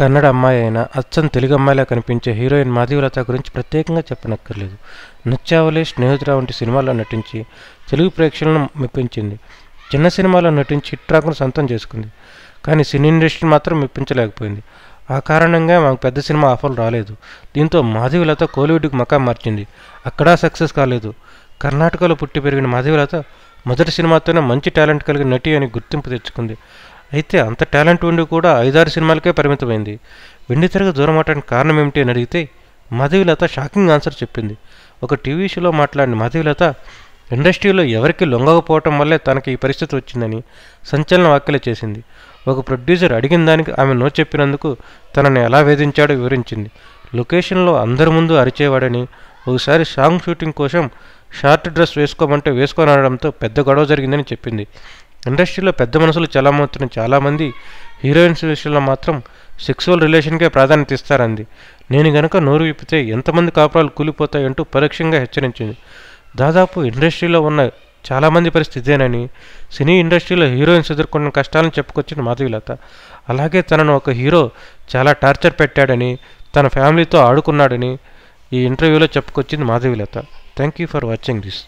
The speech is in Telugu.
కన్నడ అమ్మాయి అయినా అచ్చం తెలుగు అమ్మాయిలా కనిపించే హీరోయిన్ మాధవీలత గురించి ప్రత్యేకంగా చెప్పనక్కర్లేదు నృత్యావళి స్నేహితురా వంటి సినిమాల్లో నటించి తెలుగు ప్రేక్షకులను మెప్పించింది చిన్న సినిమాలో నటించి ట్రాక్ను సొంతం చేసుకుంది కానీ సినీ ఇండస్ట్రీ మాత్రం మెప్పించలేకపోయింది ఆ కారణంగా మాకు పెద్ద సినిమా ఆఫర్లు రాలేదు దీంతో మాధవీలత కోలీవుడ్కి మకా మార్చింది అక్కడా సక్సెస్ కాలేదు కర్ణాటకలో పుట్టి పెరిగిన మాధవీలత మొదటి సినిమాతోనే మంచి టాలెంట్ కలిగిన నటి అని గుర్తింపు తెచ్చుకుంది అయితే అంత టాలెంట్ ఉండి కూడా ఐదారు సినిమాలకే పరిమితమైంది వెండితెరకు దూరం అవటానికి కారణం ఏమిటి అని అడిగితే లత షాకింగ్ ఆన్సర్ చెప్పింది ఒక టీవీ షోలో మాట్లాడిన లత ఇండస్ట్రీలో ఎవరికి లొంగకపోవటం వల్లే తనకి ఈ పరిస్థితి వచ్చిందని సంచలన వ్యాఖ్యలు చేసింది ఒక ప్రొడ్యూసర్ అడిగిన దానికి ఆమె నో చెప్పినందుకు తనని ఎలా వేధించాడో వివరించింది లొకేషన్లో అందరి ముందు అరిచేవాడని ఒకసారి సాంగ్ షూటింగ్ కోసం షార్ట్ డ్రెస్ వేసుకోమంటే వేసుకొని అనడంతో పెద్ద గొడవ జరిగిందని చెప్పింది ఇండస్ట్రీలో పెద్ద మనసులు చలామవుతున్న చాలామంది హీరోయిన్స్ విషయంలో మాత్రం సెక్సువల్ రిలేషన్కే ప్రాధాన్యత ఇస్తారంది నేను గనక నోరు విప్పితే ఎంతమంది కాపురాలు కూలిపోతాయంటూ పరోక్షంగా హెచ్చరించింది దాదాపు ఇండస్ట్రీలో ఉన్న చాలామంది పరిస్థితి ఇదేనని సినీ ఇండస్ట్రీలో హీరోయిన్స్ ఎదుర్కొన్న కష్టాలను చెప్పుకొచ్చింది మాధవిలత అలాగే తనను ఒక హీరో చాలా టార్చర్ పెట్టాడని తన ఫ్యామిలీతో ఆడుకున్నాడని ఈ ఇంటర్వ్యూలో చెప్పుకొచ్చింది Madhavilatha thank you for watching this